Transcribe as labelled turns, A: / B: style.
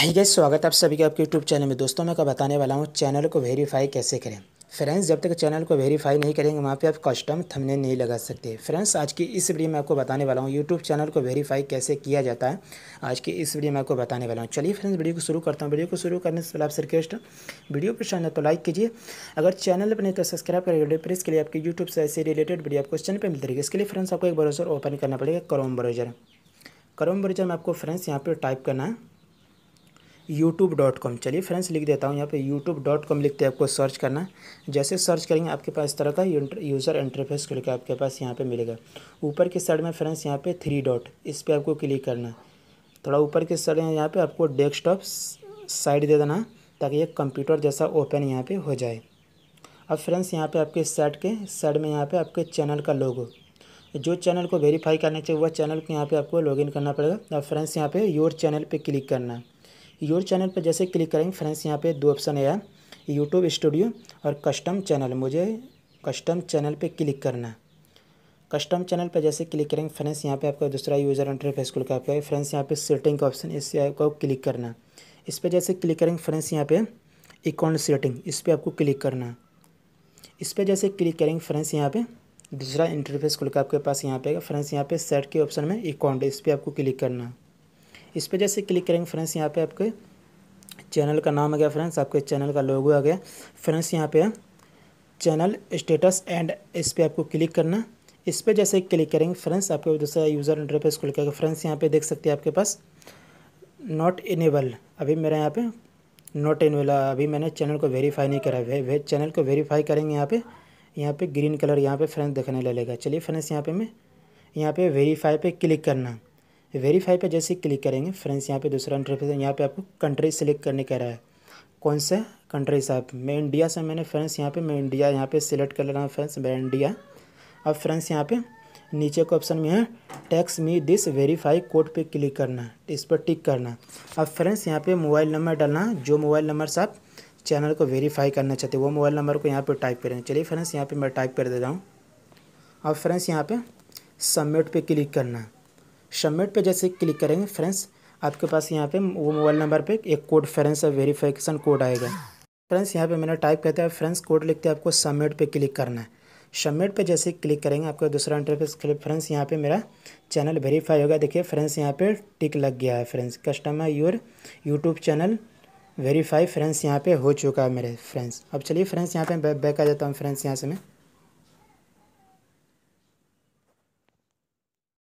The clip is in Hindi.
A: हाय गैस स्वागत है आप सभी के आपके यूट्यूब चैनल में दोस्तों मैं का बताने वाला हूँ चैनल को वेरीफाई कैसे करें फ्रेंड्स जब तक चैनल को वेरीफाई नहीं करेंगे वहाँ पे आप कस्टम थंबनेल नहीं लगा सकते फ्रेंड्स आज की इस वीडियो में आपको बताने वाला हूँ यूट्यूब चैनल को वेरीफाई कैसे किया जाता है आज की इस वीडियो में आपको बताने वाला हूँ चलिए फ्रेंड्स वीडियो को शुरू करता हूँ वीडियो को शुरू करने से पहले आपसे रिक्वेस्ट वीडियो पसंद है तो लाइक कीजिए अगर चैनल पर नहीं तो सब्सक्राइब करेंगे वीडियो प्रेस के लिए आपके यूट्यूब से ऐसे रिलेटेड वीडियो आपको चैनल पर मिलती रहेगी इसके लिए फ्रेंड्स आपको एक ब्राउज़र ओपन करना पड़ेगा क्रोम ब्राउज़र क्रोम ब्राउज़र में आपको फ्रेंड्स यहाँ पर टाइप करना है यूट्यूब डॉट कॉम चलिए फ्रेंड्स लिख देता हूँ यहाँ पे यूट्यूब डॉट कॉम लिखते हैं आपको सर्च करना जैसे सर्च करेंगे आपके पास इस तरह का यूज़र इंटरफेस खुल के आपके पास यहाँ पे मिलेगा ऊपर के साइड में फ्रेंड्स यहाँ पे थ्री डॉट इस पर आपको क्लिक करना थोड़ा ऊपर के साइड में यहाँ पर आपको डेस्कटॉप साइड दे देना ताकि ये कंप्यूटर जैसा ओपन यहाँ पर हो जाए अब फ्रेंड्स यहाँ पर आपके साइड के साइड में यहाँ पर आपके चैनल का लोगो जो चैनल को वेरीफाई करना चाहिए वह चैनल को यहाँ पे आपको लॉगिन करना पड़ेगा और फ्रेंड्स यहाँ पे योर चैनल पे क्लिक करना है योर चैनल पर जैसे क्लिक करेंगे फ्रेंड्स यहाँ पे दो ऑप्शन है यूट्यूब स्टूडियो और कस्टम चैनल मुझे कस्टम चैनल पे क्लिक करना है कस्टम चैनल पर जैसे क्लिक करेंगे फ्रेंड्स यहाँ पे आपका दूसरा यूज़र इंटरफेस खुल का आपका फ्रेंड्स यहाँ पे सेटिंग का ऑप्शन इस आपको क्लिक करना है इस पर जैसे क्लिक करेंगे फ्रेंड्स यहाँ पे अकाउंट सेटिंग इस पर आपको क्लिक करना है इस पर जैसे क्लिक करेंगे फ्रेंड्स यहाँ पे दूसरा इंटरफेस खुल का आपके पास यहाँ पे फ्रेंड्स यहाँ पे सेट के ऑप्शन में अकाउंट इस पर आपको क्लिक करना है इस पर जैसे क्लिक करेंगे फ्रेंड्स यहाँ पे आपके चैनल का नाम आ गया फ्रेंड्स आपके चैनल का लोगो आ गया फ्रेंड्स यहाँ पे चैनल स्टेटस एंड इस पर आपको क्लिक करना इस पर जैसे क्लिक करेंगे फ्रेंड्स आपके दूसरा यूज़र इंटरफेस खुल के फ्रेंड्स यहाँ पे देख सकते हैं आपके पास नॉट इनेबल अभी मेरे यहाँ पे नॉट इनेबल अभी मैंने चैनल को वेरीफाई नहीं करा वे, चैनल को वेरीफाई करेंगे यहाँ पे यहाँ पे ग्रीन कलर यहाँ पे फ्रेंड्स दिखने लगेगा चलिए फ्रेंड्स यहाँ पे मैं यहाँ पे वेरीफाई पे क्लिक करना वेरीफाई पे जैसे क्लिक करेंगे फ्रेंड्स यहाँ पे दूसरा इंटरफेस यहाँ पे आपको कंट्री सेलेक्ट करने कह रहा है कौन से कंट्री से आप मैं इंडिया से मैंने फ्रेंड्स यहाँ पे मैं इंडिया यहाँ पे सिलेक्ट कर ले रहा हूँ फ्रेंड्स मैं इंडिया अब फ्रेंड्स यहाँ पे नीचे को ऑप्शन में है text me this verify code पे क्लिक करना इस पर टिक करना अब फ्रेंड्स यहाँ पे मोबाइल नंबर डालना जो मोबाइल नंबर से आप चैनल को वेरीफाई करना चाहते हो वो मोबाइल नंबर को यहाँ पर टाइप करें चलिए फ्रेंड्स यहाँ पर मैं टाइप कर दे रहा हूँ अब फ्रेंड्स यहाँ पर सबमिट पर क्लिक करना है सबमिट पे जैसे क्लिक करेंगे फ्रेंड्स आपके पास यहाँ पे वो मोबाइल नंबर पे एक कोड फ्रेंड्स वेरीफिकेशन कोड आएगा फ्रेंड्स यहाँ पे मैंने टाइप करते हैं फ्रेंड्स कोड लिखते हैं आपको सबमिट पे क्लिक करना है सबमिट पे जैसे क्लिक करेंगे आपका दूसरा इंटरफेस फ्रेंड्स यहाँ पे मेरा चैनल वेरीफाई होगा देखिए फ्रेंड्स यहाँ पे टिक लग गया है friends customer your YouTube channel verify friends यहाँ पे हो चुका है मेरे फ्रेंड्स अब चलिए फ्रेंड्स यहाँ पे बैक आ जाता हूँ फ्रेंड्स यहाँ से मैं